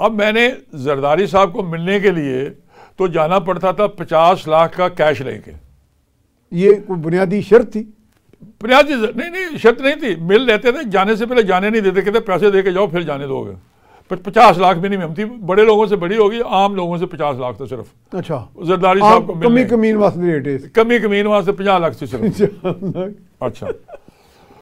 अब मैंने जरदारी साहब को मिलने के लिए तो जाना पड़ता था पचास लाख का कैश लेके ये कोई बुनियादी शर्त थी बुनियादी नहीं नहीं शर्त नहीं थी मिल लेते थे जाने से पहले जाने नहीं देते कहते पैसे दे के जाओ फिर जाने दोगे पचास लाख मिनिमम थी बड़े लोगों से बड़ी होगी आम लोगों से पचास लाख तो सिर्फ अच्छा जरदारी साहब को कमी कमीन वास्ते कमी कमीन वास्ते पचास लाख से सिर्फ अच्छा